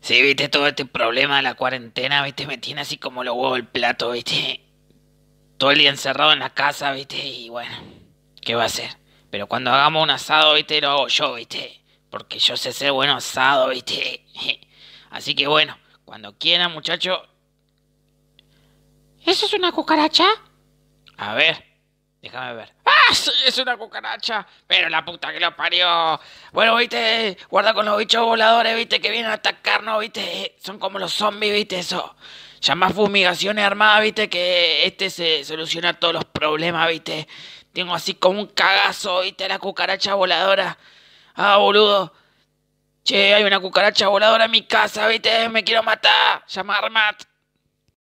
Sí, viste todo este problema de la cuarentena, viste, me tiene así como lo huevos el plato, viste. Todo el día encerrado en la casa, viste, y bueno, ¿qué va a hacer? Pero cuando hagamos un asado, viste, lo hago yo, viste. Porque yo sé ser bueno asado, viste. Así que bueno, cuando quiera, muchacho ¿Eso es una cucaracha? A ver, déjame ver es una cucaracha. Pero la puta que lo parió. Bueno, viste, guarda con los bichos voladores, viste, que vienen a atacarnos, viste. Son como los zombies, viste, eso. Llamás fumigaciones armadas, viste, que este se soluciona todos los problemas, viste. Tengo así como un cagazo, viste, la cucaracha voladora. Ah, boludo. Che, hay una cucaracha voladora en mi casa, viste, me quiero matar. Llamar a